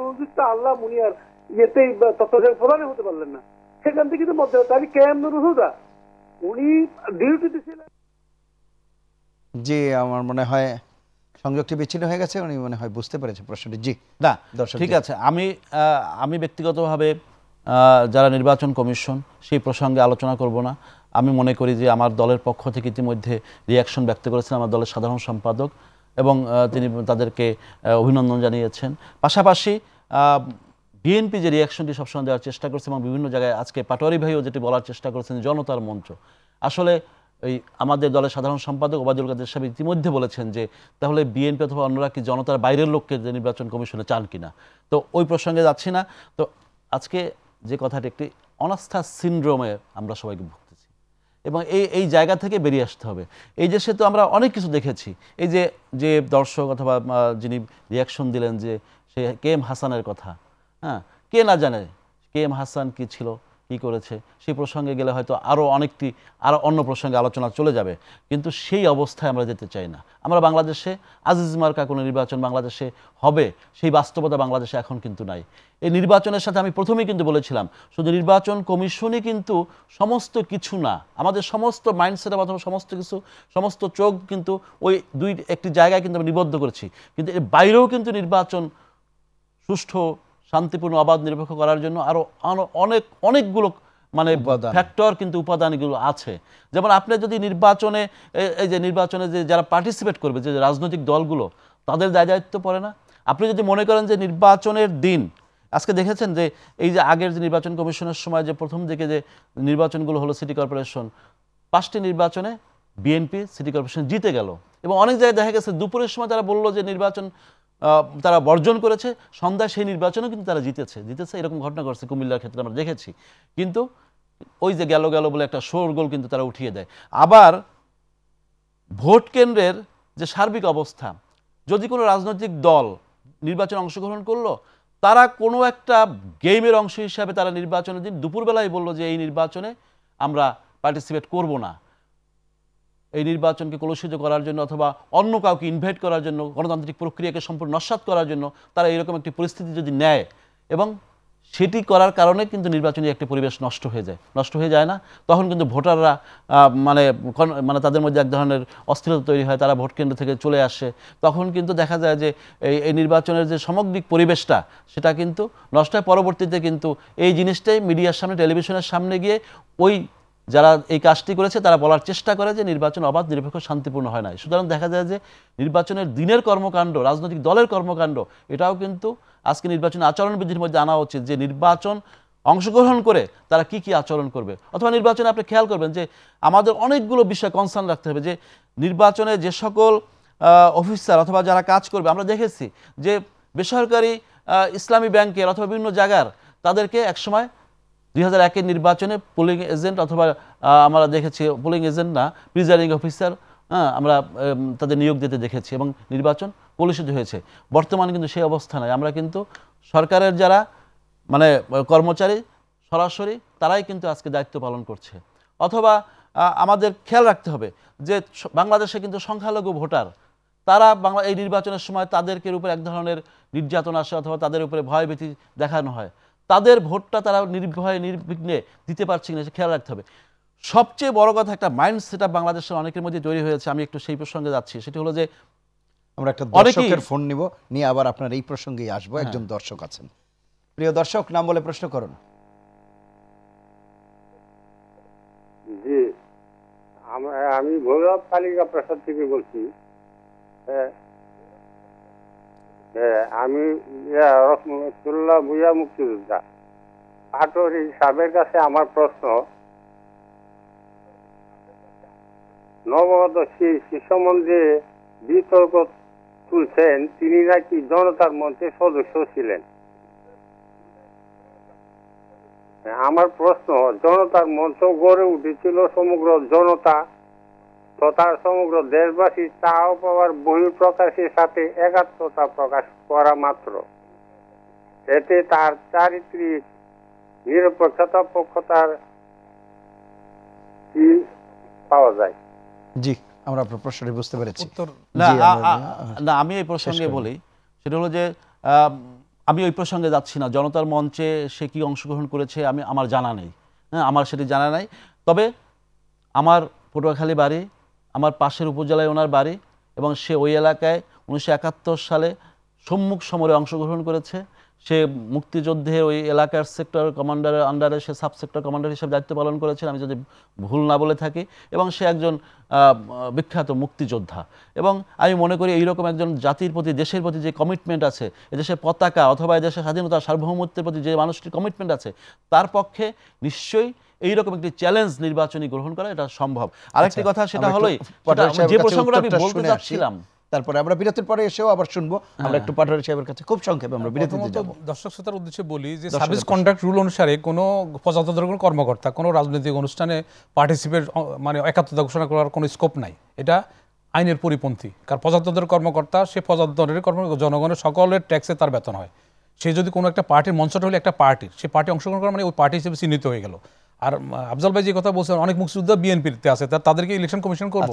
আল্লাহ মুনিয়ার ইয়েতেই তত্ত্বাবধায়ক প্রধানই হতে পারলেন না সেখান থেকে তো মজ্জাগত তাহলে ক্যাম নুর উনি ডিউটিতে ছিলেন জি আমার মনে হয় সংযোগটি বিচ্ছিন্ন হয়ে গেছে উনি মনে হয় বুঝতে পেরেছে প্রশ্নটি জি না ঠিক আছে আমি আমি ব্যক্তিগতভাবে যারা নির্বাচন কমিশন সেই প্রসঙ্গে আলোচনা করব না আমি মনে করি যে আমার দলের পক্ষ থেকে ইতিমধ্যে রিয়াকশন ব্যক্ত করেছেন আমার দলের সাধারণ সম্পাদক এবং তিনি তাদেরকে অভিনন্দন জানিয়েছেন পাশাপাশি বিএনপি যে রিয়াকশনটি সবসময় দেওয়ার চেষ্টা করছে এবং বিভিন্ন জায়গায় আজকে পাটোয়ারি ভাইও যেটি বলার চেষ্টা করেছেন জনতার মঞ্চ আসলে এই আমাদের দলের সাধারণ সম্পাদক ওবায়দুল কাদের সাহেব ইতিমধ্যে বলেছেন যে তাহলে বিএনপি অথবা অন্যরা কি জনতার বাইরের লোককে যে নির্বাচন কমিশনে চান কিনা তো ওই প্রসঙ্গে যাচ্ছি না তো আজকে যে কথাটি একটি অনাস্থা সিন্ড্রোমে আমরা সবাইকে ভুগতেছি এবং এই এই জায়গা থেকে বেরিয়ে আসতে হবে এই যে সে তো আমরা অনেক কিছু দেখেছি এই যে যে দর্শক অথবা যিনি রিয়াকশন দিলেন যে সে কে এম হাসানের কথা হ্যাঁ কে না জানে কে এম হাসান কি ছিল কি করেছে সেই প্রসঙ্গে গেলে হয়তো আরও অনেকটি আরও অন্য প্রসঙ্গে আলোচনা চলে যাবে কিন্তু সেই অবস্থায় আমরা যেতে চাই না আমরা বাংলাদেশে আজিজ মার্কা কোনো নির্বাচন বাংলাদেশে হবে সেই বাস্তবতা বাংলাদেশে এখন কিন্তু নাই এই নির্বাচনের সাথে আমি প্রথমেই কিন্তু বলেছিলাম শুধু নির্বাচন কমিশনই কিন্তু সমস্ত কিছু না আমাদের সমস্ত মাইন্ডসেটের মাধ্যমে সমস্ত কিছু সমস্ত চোখ কিন্তু ওই দুই একটি জায়গায় কিন্তু আমি নিবদ্ধ করেছি কিন্তু এর বাইরেও কিন্তু নির্বাচন সুষ্ঠু শান্তিপূর্ণ অবাধ নিরপেক্ষ করার জন্য আরও অনেক অনেকগুলো মানে ফ্যাক্টর কিন্তু উপাদানগুলো আছে যেমন আপনি যদি নির্বাচনে এই যে নির্বাচনে যে যারা পার্টিসিপেট করবে যে রাজনৈতিক দলগুলো তাদের দায় দায়িত্ব পড়ে না আপনি যদি মনে করেন যে নির্বাচনের দিন আজকে দেখেছেন যে এই যে আগের যে নির্বাচন কমিশনের সময় যে প্রথম দিকে যে নির্বাচনগুলো হলো সিটি কর্পোরেশন পাঁচটি নির্বাচনে বিএনপি সিটি কর্পোরেশন জিতে গেল এবং অনেক জায়গায় দেখা গেছে দুপুরের সময় তারা বললো যে নির্বাচন তারা বর্জন করেছে সন্ধ্যা সেই নির্বাচনও কিন্তু তারা জিতেছে জিতেছে এরকম ঘটনা ঘটছে কুমিল্লার ক্ষেত্রে আমরা দেখেছি কিন্তু ওই যে গেল গেল বলে একটা শোরগোল কিন্তু তারা উঠিয়ে দেয় আবার ভোট কেন্দ্রের যে সার্বিক অবস্থা যদি কোনো রাজনৈতিক দল নির্বাচনে অংশগ্রহণ করলো তারা কোনো একটা গেমের অংশ হিসাবে তারা নির্বাচনের দিন দুপুরবেলায় বলল যে এই নির্বাচনে আমরা পার্টিসিপেট করব না এই নির্বাচনকে কলুষিত করার জন্য অথবা অন্য কাউকে ইনভাইট করার জন্য গণতান্ত্রিক প্রক্রিয়াকে সম্পূর্ণ নস্বাত করার জন্য তারা এরকম একটি পরিস্থিতি যদি নেয় এবং সেটি করার কারণে কিন্তু নির্বাচনী একটি পরিবেশ নষ্ট হয়ে যায় নষ্ট হয়ে যায় না তখন কিন্তু ভোটাররা মানে মানে তাদের মধ্যে এক ধরনের অস্থিরতা তৈরি হয় তারা ভোট কেন্দ্র থেকে চলে আসে তখন কিন্তু দেখা যায় যে এই এই নির্বাচনের যে সামগ্রিক পরিবেশটা সেটা কিন্তু নষ্ট হয় পরবর্তীতে কিন্তু এই জিনিসটাই মিডিয়ার সামনে টেলিভিশনের সামনে গিয়ে ওই যারা এই কাজটি করেছে তারা বলার চেষ্টা করে যে নির্বাচন অবাধ নিরপেক্ষ শান্তিপূর্ণ হয় নাই সুতরাং দেখা যায় যে নির্বাচনের দিনের কর্মকাণ্ড রাজনৈতিক দলের কর্মকাণ্ড এটাও কিন্তু আজকে নির্বাচন আচরণবিধির মধ্যে আনা উচিত যে নির্বাচন অংশগ্রহণ করে তারা কি কি আচরণ করবে অথবা নির্বাচনে আপনি খেয়াল করবেন যে আমাদের অনেকগুলো বিষয় কনসার্ন রাখতে হবে যে নির্বাচনে যে সকল অফিসার অথবা যারা কাজ করবে আমরা দেখেছি যে বেসরকারি ইসলামী ব্যাংকের অথবা বিভিন্ন জায়গার তাদেরকে একসময় দুই হাজার একের নির্বাচনে পোলিং এজেন্ট অথবা আমরা দেখেছি পোলিং এজেন্ট না প্রিজাইডিং অফিসার হ্যাঁ আমরা তাদের নিয়োগ দিতে দেখেছি এবং নির্বাচন কলুষিত হয়েছে বর্তমানে কিন্তু সেই অবস্থা নয় আমরা কিন্তু সরকারের যারা মানে কর্মচারী সরাসরি তারাই কিন্তু আজকে দায়িত্ব পালন করছে অথবা আমাদের খেয়াল রাখতে হবে যে বাংলাদেশে কিন্তু সংখ্যালঘু ভোটার তারা বাংলা এই নির্বাচনের সময় তাদেরকে উপর এক ধরনের নির্যাতন আসে অথবা তাদের উপরে ভয়ভীতি দেখানো হয় তাদের ভোটটা তারা নির্ভয়ে নির্বিঘ্নে দিতে পারছে কিনা সে খেয়াল রাখতে হবে সবচেয়ে বড় কথা একটা মাইন্ড সেট বাংলাদেশের অনেকের মধ্যে তৈরি হয়েছে আমি একটু সেই প্রসঙ্গে যাচ্ছি সেটি হলো যে আমরা একটা দর্শকের ফোন নিব নিয়ে আবার আপনার এই প্রসঙ্গেই আসবো হ্যাঁ। একজন দর্শক আছেন প্রিয় দর্শক নাম বলে প্রশ্ন করুন জি আমি ভৈরব কালিকা প্রসাদ থেকে বলছি হ্যাঁ, আমি মুক্তিযোদ্ধা সাহেবের কাছে আমার প্রশ্ন নবদশী মন্দিরে বিতর্ক তুলছেন তিনি নাকি জনতার মঞ্চে সদস্য ছিলেন আমার প্রশ্ন জনতার মঞ্চ গড়ে উঠেছিল সমগ্র জনতা তথা সমগ্র দেশবাসী চাও পাওয়ার বহিঃপ্রকাশের সাথে একাত্মতা প্রকাশ করা মাত্র এতে তার চারিত্রিক নিরপেক্ষতা পক্ষতার পাওয়া যায় জি আমরা আপনার প্রশ্নটি বুঝতে পেরেছি না আমি এই প্রসঙ্গে বলি সেটা হলো যে আমি ওই প্রসঙ্গে যাচ্ছি না জনতার মঞ্চে সে কি অংশগ্রহণ করেছে আমি আমার জানা নেই হ্যাঁ আমার সেটি জানা নাই তবে আমার পটুয়াখালী বাড়ি আমার পাশের উপজেলায় ওনার বাড়ি এবং সে ওই এলাকায় উনিশশো সালে সম্মুখ সমরে অংশগ্রহণ করেছে সে মুক্তিযুদ্ধে ওই এলাকার সেক্টর কমান্ডারের আন্ডারে সে সাব সেক্টর কমান্ডার হিসেবে দায়িত্ব পালন করেছেন আমি যদি ভুল না বলে থাকি এবং সে একজন বিখ্যাত মুক্তিযোদ্ধা এবং আমি মনে করি এইরকম একজন জাতির প্রতি দেশের প্রতি যে কমিটমেন্ট আছে এ দেশের পতাকা অথবা দেশের স্বাধীনতা সার্বভৌমত্বের প্রতি যে মানুষটির কমিটমেন্ট আছে তার পক্ষে নিশ্চয়ই এইরকম একটি চ্যালেঞ্জ নির্বাচনী গ্রহণ করা এটা সম্ভব আরেকটি আচ্ছা, কথা সেটা হলোই যে প্রসঙ্গটা আমি বলতে চাচ্ছিলাম তারপরে আমরা বিরতির পরে এসেও আবার শুনবো আমরা হ্যাঁ। একটু পাঠারি সাহেবের কাছে খুব সংক্ষেপে আমরা বিরতিতে যাব দর্শক শ্রোতার উদ্দেশ্যে বলি যে সার্ভিস কন্ট্রাক্ট রুল অনুসারে কোনো প্রজাতন্ত্রের কোনো কর্মকর্তা কোনো রাজনৈতিক অনুষ্ঠানে পার্টিসিপেট মানে একাত্মতা ঘোষণা করার কোনো স্কোপ নাই এটা আইনের পরিপন্থী কারণ প্রজাতন্ত্রের কর্মকর্তা সে প্রজাতন্ত্রের কর্ম জনগণের সকলের ট্যাক্সে তার বেতন হয় সে যদি কোনো একটা পার্টির মঞ্চটা হলে একটা পার্টির সে পার্টি অংশগ্রহণ করা মানে ওই পার্টি হিসেবে চিহ্নিত হয়ে গেল আর আফজল ভাই যে কথা বলছেন অনেক মুক্তিযোদ্ধা বিএনপিতে আছে তাদেরকে ইলেকশন কমিশন করবো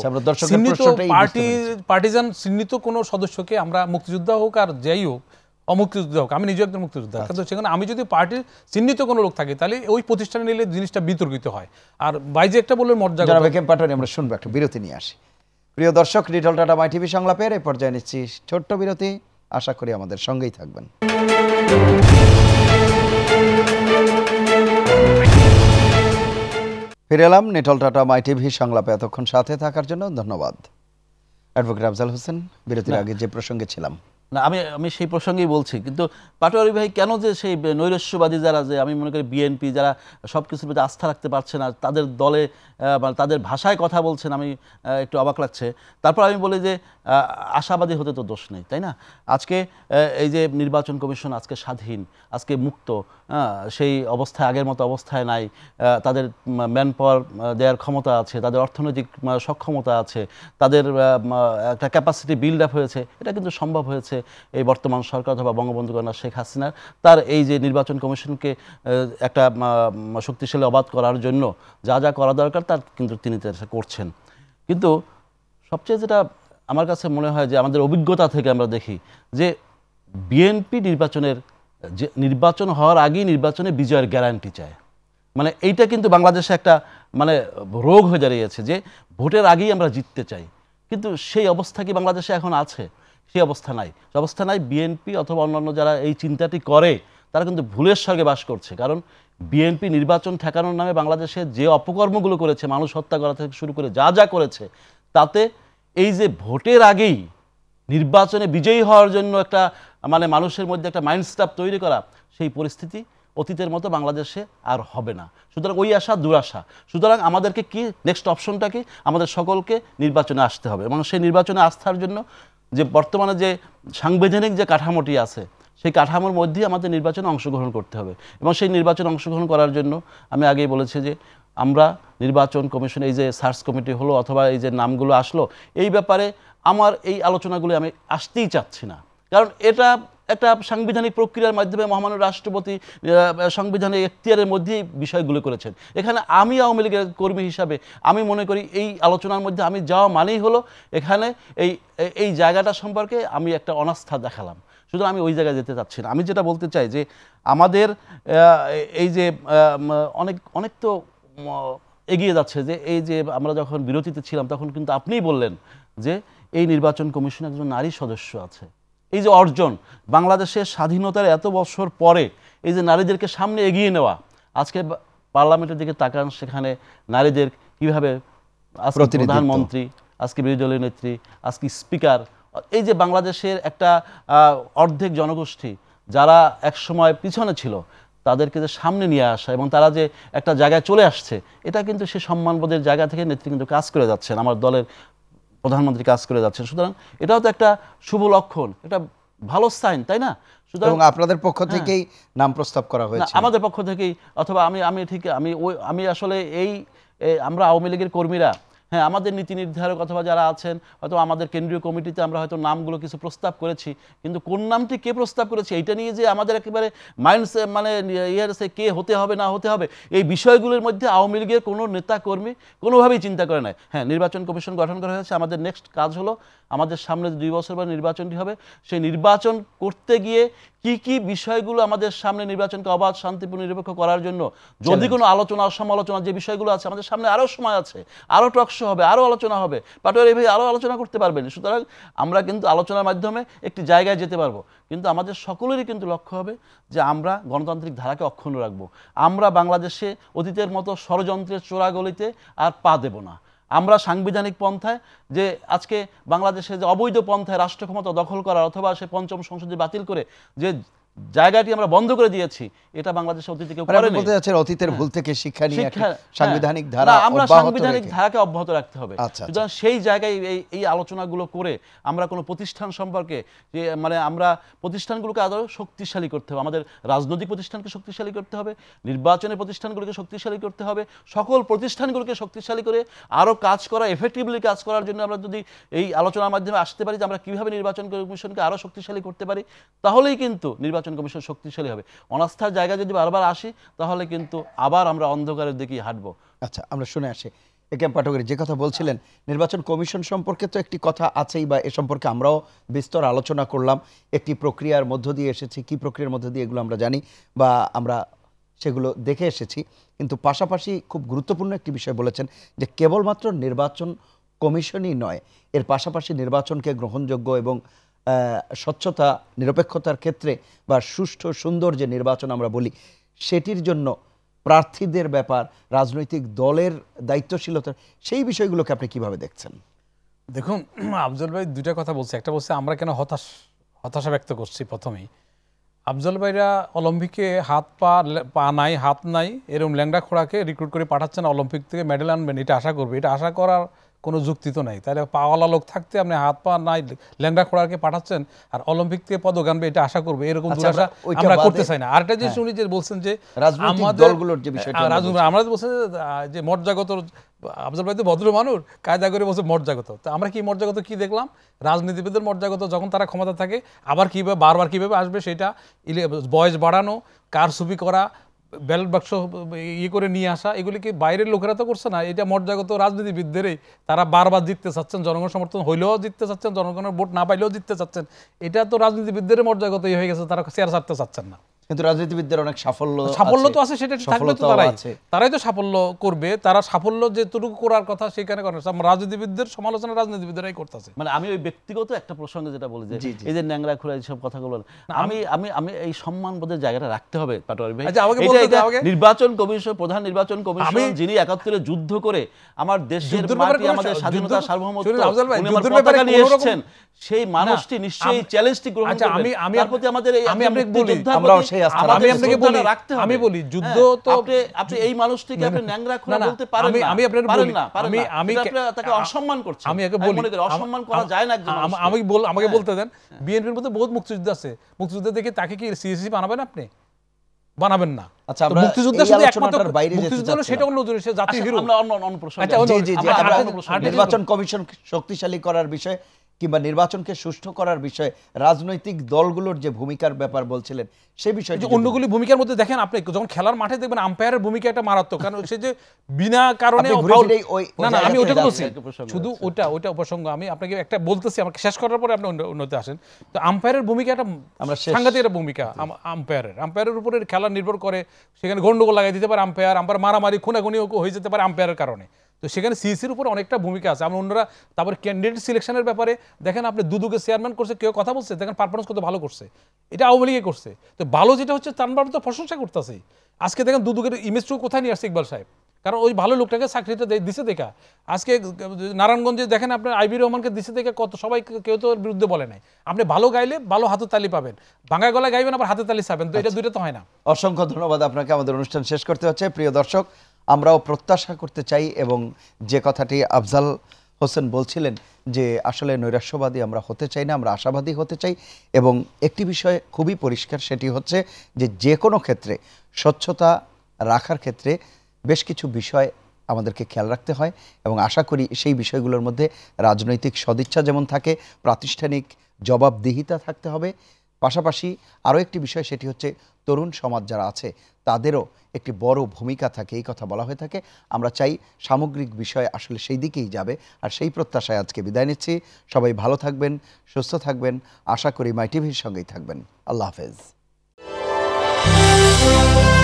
চিহ্নিত আচ্ছা, পার্টি পার্টিজান চিহ্নিত কোনো সদস্যকে আমরা মুক্তিযোদ্ধা হোক আর যাই হোক অমুক্তিযোদ্ধা হোক আমি নিজেও একজন মুক্তিযোদ্ধা আচ্ছা। কিন্তু সেখানে আমি যদি পার্টির চিহ্নিত কোনো লোক থাকি তাহলে ওই প্রতিষ্ঠানে নিলে জিনিসটা বিতর্কিত হয় আর বাইজে একটা বললেন মর্যাদা পাঠানি আমরা শুনবো একটা বিরতি নিয়ে আসি প্রিয় দর্শক লিটল টাটা মাই টিভি সংলাপের এই পর্যায়ে নিচ্ছি ছোট্ট বিরতি আশা করি আমাদের সঙ্গেই থাকবেন ফিরে এলাম নেটল টাটা মাই টিভি সংলাপে এতক্ষণ সাথে থাকার জন্য ধন্যবাদ অ্যাডভোকেট আফজাল হোসেন বিরতির আগে যে প্রসঙ্গে ছিলাম না আমি আমি সেই প্রসঙ্গেই বলছি কিন্তু পাটোয়ারি ভাই কেন যে সেই নৈরস্যবাদী যারা যে আমি মনে করি বিএনপি যারা সব কিছুর প্রতি আস্থা রাখতে পারছে না তাদের দলে মানে তাদের ভাষায় কথা বলছেন আমি একটু অবাক লাগছে তারপর আমি বলি যে আশাবাদী হতে তো দোষ নেই তাই না আজকে এই যে নির্বাচন কমিশন আজকে স্বাধীন আজকে মুক্ত সেই অবস্থায় আগের মতো অবস্থায় নাই তাদের ম্যান পাওয়ার দেওয়ার ক্ষমতা আছে তাদের অর্থনৈতিক সক্ষমতা আছে তাদের একটা ক্যাপাসিটি বিল্ড আপ হয়েছে এটা কিন্তু সম্ভব হয়েছে এই বর্তমান সরকার অথবা বঙ্গবন্ধু কন্যা শেখ হাসিনার তার এই যে নির্বাচন কমিশনকে একটা শক্তিশালী অবাধ করার জন্য যা যা করা দরকার তার কিন্তু তিনি করছেন কিন্তু সবচেয়ে যেটা আমার কাছে মনে হয় যে আমাদের অভিজ্ঞতা থেকে আমরা দেখি যে বিএনপি নির্বাচনের যে নির্বাচন হওয়ার আগেই নির্বাচনে বিজয়ের গ্যারান্টি চায় মানে এইটা কিন্তু বাংলাদেশে একটা মানে রোগ হয়ে দাঁড়িয়েছে যে ভোটের আগেই আমরা জিততে চাই কিন্তু সেই অবস্থা কি বাংলাদেশে এখন আছে সেই অবস্থা নাই সে অবস্থা নাই বিএনপি অথবা অন্যান্য যারা এই চিন্তাটি করে তারা কিন্তু ভুলের সঙ্গে বাস করছে কারণ বিএনপি নির্বাচন ঠেকানোর নামে বাংলাদেশে যে অপকর্মগুলো করেছে মানুষ হত্যা করা থেকে শুরু করে যা যা করেছে তাতে এই যে ভোটের আগেই নির্বাচনে বিজয়ী হওয়ার জন্য একটা মানে মানুষের মধ্যে একটা মাইন্ডস্টাপ তৈরি করা সেই পরিস্থিতি অতীতের মতো বাংলাদেশে আর হবে না সুতরাং ওই আশা দুরাশা সুতরাং আমাদেরকে কি নেক্সট অপশনটা কি আমাদের সকলকে নির্বাচনে আসতে হবে এবং সেই নির্বাচনে আস্থার জন্য যে বর্তমানে যে সাংবিধানিক যে কাঠামোটি আছে সেই কাঠামোর মধ্যেই আমাদের নির্বাচনে অংশগ্রহণ করতে হবে এবং সেই নির্বাচন অংশগ্রহণ করার জন্য আমি আগেই বলেছি যে আমরা নির্বাচন কমিশন এই যে সার্চ কমিটি হলো অথবা এই যে নামগুলো আসলো এই ব্যাপারে আমার এই আলোচনাগুলি আমি আসতেই চাচ্ছি না কারণ এটা একটা সাংবিধানিক প্রক্রিয়ার মাধ্যমে মহামান্য রাষ্ট্রপতি সংবিধানে এখতিয়ারের মধ্যেই বিষয়গুলো করেছেন এখানে আমি আওয়ামী লীগের কর্মী হিসাবে আমি মনে করি এই আলোচনার মধ্যে আমি যাওয়া মানেই হলো এখানে এই এই জায়গাটা সম্পর্কে আমি একটা অনাস্থা দেখালাম সুতরাং আমি ওই জায়গায় যেতে চাচ্ছি না আমি যেটা বলতে চাই যে আমাদের এই যে অনেক অনেক তো এগিয়ে যাচ্ছে যে এই যে আমরা যখন বিরতিতে ছিলাম তখন কিন্তু আপনিই বললেন যে এই নির্বাচন কমিশনে একজন নারী সদস্য আছে এই যে অর্জন বাংলাদেশের স্বাধীনতার এত বছর পরে এই যে নারীদেরকে সামনে এগিয়ে নেওয়া আজকে পার্লামেন্টের দিকে তাকান সেখানে নারীদের কীভাবে আজকে প্রধানমন্ত্রী আজকে বিরোধী দলীয় নেত্রী আজকে স্পিকার এই যে বাংলাদেশের একটা অর্ধেক জনগোষ্ঠী যারা একসময় পিছনে ছিল তাদেরকে যে সামনে নিয়ে আসা এবং তারা যে একটা জায়গায় চলে আসছে এটা কিন্তু সে সম্মানবোধের জায়গা থেকে নেত্রী কিন্তু কাজ করে যাচ্ছেন আমার দলের প্রধানমন্ত্রী কাজ করে যাচ্ছেন সুতরাং এটাও তো একটা শুভ লক্ষণ এটা ভালো সাইন তাই না সুতরাং আপনাদের পক্ষ হ্যাঁ। থেকেই নাম প্রস্তাব করা হয়েছে আমাদের পক্ষ থেকেই অথবা আমি আমি ঠিক আমি ওই আমি আসলে এই আমরা আওয়ামী লীগের কর্মীরা হ্যাঁ আমাদের নীতি নির্ধারক অথবা যারা আছেন হয়তো আমাদের কেন্দ্রীয় কমিটিতে আমরা হয়তো নামগুলো কিছু প্রস্তাব করেছি কিন্তু কোন নামটি কে প্রস্তাব করেছে এটা নিয়ে যে আমাদের একেবারে মাইন্ডস মানে ইয়ার সে কে হতে হবে না হতে হবে এই বিষয়গুলোর মধ্যে আওয়ামী লীগের কোনো নেতা কর্মী কোনোভাবেই চিন্তা করে নাই হ্যাঁ নির্বাচন কমিশন গঠন করা হয়েছে আমাদের নেক্সট কাজ হলো আমাদের সামনে দুই বছর পর নির্বাচনটি হবে সেই নির্বাচন করতে গিয়ে কি কি বিষয়গুলো আমাদের সামনে নির্বাচনকে অবাধ শান্তিপূর্ণ নিরপেক্ষ করার জন্য যদি কোনো আলোচনা সমালোচনা যে বিষয়গুলো আছে আমাদের সামনে আরও সময় আছে আরও টক ভাষ্য হবে আরও আলোচনা হবে পাটোয়ারি ভাই আরও আলোচনা করতে পারবেন সুতরাং আমরা কিন্তু আলোচনার মাধ্যমে একটি জায়গায় যেতে পারবো কিন্তু আমাদের সকলেরই কিন্তু লক্ষ্য হবে যে আমরা গণতান্ত্রিক ধারাকে অক্ষুণ্ণ রাখবো আমরা বাংলাদেশে অতীতের মতো ষড়যন্ত্রের চোরাগলিতে আর পা দেব না আমরা সাংবিধানিক পন্থায় যে আজকে বাংলাদেশে যে অবৈধ পন্থায় রাষ্ট্র ক্ষমতা দখল করার অথবা সে পঞ্চম সংসদে বাতিল করে যে জায়গাটি আমরা বন্ধ করে দিয়েছি এটা বাংলাদেশের অতীতে কেউ মানে করেনি বলতে যাচ্ছেন অতীতের ভুল হ্যাঁ। থেকে শিক্ষা নিয়ে সাংবিধানিক হ্যাঁ। ধারা আমরা সাংবিধানিক ধারাকে অব্যাহত রাখতে হবে আচ্ছা, আচ্ছা। সুতরাং সেই জায়গায় এই এই আলোচনাগুলো করে আমরা কোনো প্রতিষ্ঠান সম্পর্কে যে মানে আমরা প্রতিষ্ঠানগুলোকে আরও শক্তিশালী করতে হবে আমাদের রাজনৈতিক প্রতিষ্ঠানকে শক্তিশালী করতে হবে নির্বাচনের প্রতিষ্ঠানগুলোকে শক্তিশালী করতে হবে সকল প্রতিষ্ঠানগুলোকে শক্তিশালী করে আরও কাজ করা এফেক্টিভলি কাজ করার জন্য আমরা যদি এই আলোচনার মাধ্যমে আসতে পারি যে আমরা কীভাবে নির্বাচন কমিশনকে আরও শক্তিশালী করতে পারি তাহলেই কিন্তু নির্বাচন নির্বাচন কমিশন শক্তিশালী হবে অনাস্থার জায়গা যদি বারবার আসি তাহলে কিন্তু আবার আমরা অন্ধকারের দিকেই হাঁটব আচ্ছা আমরা শুনে আসি একেম পাঠকের যে কথা বলছিলেন নির্বাচন কমিশন সম্পর্কে তো একটি কথা আছেই বা এ সম্পর্কে আমরাও বিস্তর আলোচনা করলাম একটি প্রক্রিয়ার মধ্য দিয়ে এসেছি কি প্রক্রিয়ার মধ্য দিয়ে এগুলো আমরা জানি বা আমরা সেগুলো দেখে এসেছি কিন্তু পাশাপাশি খুব গুরুত্বপূর্ণ একটি বিষয় বলেছেন যে কেবলমাত্র নির্বাচন কমিশনই নয় এর পাশাপাশি নির্বাচনকে গ্রহণযোগ্য এবং স্বচ্ছতা নিরপেক্ষতার ক্ষেত্রে বা সুষ্ঠু সুন্দর যে নির্বাচন আমরা বলি সেটির জন্য প্রার্থীদের ব্যাপার রাজনৈতিক দলের দায়িত্বশীলতা সেই বিষয়গুলোকে আপনি কিভাবে দেখছেন দেখুন আফজল ভাই দুইটা কথা বলছে একটা বলছে আমরা কেন হতাশ হতাশা ব্যক্ত করছি প্রথমেই আফজল ভাইরা অলিম্পিকে হাত পা পা নাই হাত নাই এরকম ল্যাংড়া খোড়াকে রিক্রুট করে পাঠাচ্ছেন অলিম্পিক থেকে মেডেল আনবেন এটা আশা করবে এটা আশা করার কোনো যুক্তি তো নাই তাহলে পাওয়ালা লোক থাকতে আপনি হাত পা নাই ল্যাংড়া খোড়াকে পাঠাচ্ছেন আর অলিম্পিক থেকে পদক আনবে এটা আশা করবে এরকম আচ্ছা, দুরাশা আমরা করতে চাই না আর এটা যে শুনি যে বলছেন যে দলগুলোর যে বিষয়টা হ্যাঁ, আমরা বলছেন যে মর্যাগত আফজল ভাই তো ভদ্র মানুষ কায়দা করে বলছে মর্যাগত তো আমরা কি মর্যাগত কি দেখলাম রাজনীতিবিদদের মর্যাগত যখন তারা ক্ষমতা থাকে আবার কীভাবে বারবার কীভাবে আসবে সেটা বয়স বাড়ানো কারসুপি করা ব্যালট বাক্স ইয়ে করে নিয়ে আসা এগুলিকে বাইরের লোকেরা তো করছে না এটা মর্যাগত রাজনীতিবিদদেরই তারা বারবার জিততে চাচ্ছেন জনগণ সমর্থন হইলেও জিততে চাচ্ছেন জনগণের ভোট না পাইলেও জিততে চাচ্ছেন এটা তো রাজনীতিবিদদের মর্যাগত হয়ে গেছে তারা চেয়ার ছাড়তে চাচ্ছেন না কিন্তু রাজনীতিবিদদের অনেক সাফল্য সাফল্য তো আছে সেটা থাকলে তো তারাই তারাই তো সাফল্য করবে তারা সাফল্য যেটুকু করার কথা সেখানে করে রাজনীতিবিদদের সমালোচনা রাজনীতিবিদরাই করতেছে মানে আমি ওই ব্যক্তিগত একটা প্রসঙ্গে যেটা বলি যে এই যে ন্যাংরা খোলা সব কথাগুলো আমি আমি আমি এই সম্মানবোধের জায়গাটা রাখতে হবে পাটোয়ারি ভাই আচ্ছা আমাকে বলতে দাও আগে নির্বাচন কমিশন প্রধান নির্বাচন কমিশন যিনি একাত্তরে যুদ্ধ করে আমার দেশের মাটি আমাদের স্বাধীনতা সার্বভৌমত্ব উনি পতাকা নিয়ে এসেছেন সেই মানুষটি নিশ্চয়ই চ্যালেঞ্জটি গ্রহণ আচ্ছা, করবে আচ্ছা আমি আমি প্রতি আমাদের এই আমরা আমাকে হ্যাঁ। বলতে দেন হ্যাঁ। বিএনপির মধ্যে মুক্তিযুদ্ধ আছে মুক্তিযুদ্ধ তাকে কি সিএসি বানাবেন আপনি বানাবেন না আচ্ছা সেটা নির্বাচন কমিশন শক্তিশালী করার বিষয়ে কিংবা নির্বাচনকে সুষ্ঠু করার বিষয়ে রাজনৈতিক দলগুলোর যে ভূমিকার ব্যাপার বলছিলেন সেই বিষয়ে অন্যগুলি ভূমিকার মধ্যে দেখেন আপনি যখন খেলার মাঠে দেখবেন আম্পায়ারের ভূমিকা একটা মারাত্মক কারণ সে যে বিনা কারণে আমি ওটা বলছি শুধু ওটা ওটা প্রসঙ্গ আমি আপনাকে একটা বলতেছি আমাকে শেষ করার পরে আপনি অন্যতে আসেন তো আম্পায়ারের ভূমিকা একটা আমরা সাংঘাতিক একটা ভূমিকা আম্পায়ারের আম্পায়ারের উপরে খেলা নির্ভর করে সেখানে গন্ডগোল লাগাই দিতে পারে আম্পায়ার আম্পায়ার মারামারি খুনাখুনিও হয়ে যেতে পারে আম্পায়ারের কারণে তো সেখানে সিইসির উপর অনেকটা ভূমিকা আছে আমরা অন্যরা তারপর ক্যান্ডিডেট সিলেকশনের ব্যাপারে দেখেন আপনি দুদুকে চেয়ারম্যান করছে কেউ কথা বলছে দেখেন পারফরমেন্স কত ভালো করছে এটা আওয়ামী লীগে করছে তো ভালো যেটা হচ্ছে তার মানে তো প্রশংসা করতেছে আজকে দেখেন দুদুকের ইমেজটুকু কোথায় নিয়ে আসছে ইকবাল সাহেব কারণ ওই ভালো লোকটাকে চাকরিটা দিছে দেখা আজকে নারায়ণগঞ্জে দেখেন আপনার আইবি রহমানকে দিছে দেখে কত সবাই কেউ তো ওর বিরুদ্ধে বলে নাই আপনি ভালো গাইলে ভালো হাতে তালি পাবেন ভাঙা গলা গাইবেন আবার হাতে তালি চাবেন তো এটা আচ্ছা। দুইটা তো হয় না অসংখ্য ধন্যবাদ আপনাকে আমাদের অনুষ্ঠান শেষ করতে হচ্ছে প্রিয় দর্শক আমরাও প্রত্যাশা করতে চাই এবং যে কথাটি আফজাল হোসেন বলছিলেন যে আসলে নৈরাশ্যবাদী আমরা হতে চাই না আমরা আশাবাদী হতে চাই এবং একটি বিষয় খুবই পরিষ্কার সেটি হচ্ছে যে যে কোনো ক্ষেত্রে স্বচ্ছতা রাখার ক্ষেত্রে বেশ কিছু বিষয় আমাদেরকে খেয়াল রাখতে হয় এবং আশা করি সেই বিষয়গুলোর মধ্যে রাজনৈতিক সদিচ্ছা যেমন থাকে প্রাতিষ্ঠানিক জবাবদিহিতা থাকতে হবে পাশাপাশি আরও একটি বিষয় সেটি হচ্ছে তরুণ সমাজ যারা আছে তাদেরও একটি বড় ভূমিকা থাকে এই কথা বলা হয়ে থাকে আমরা চাই সামগ্রিক বিষয় আসলে সেই দিকেই যাবে আর সেই প্রত্যাশায় আজকে বিদায় নিচ্ছি সবাই ভালো থাকবেন সুস্থ থাকবেন আশা করি মাই টিভির সঙ্গেই থাকবেন আল্লাহ হাফেজ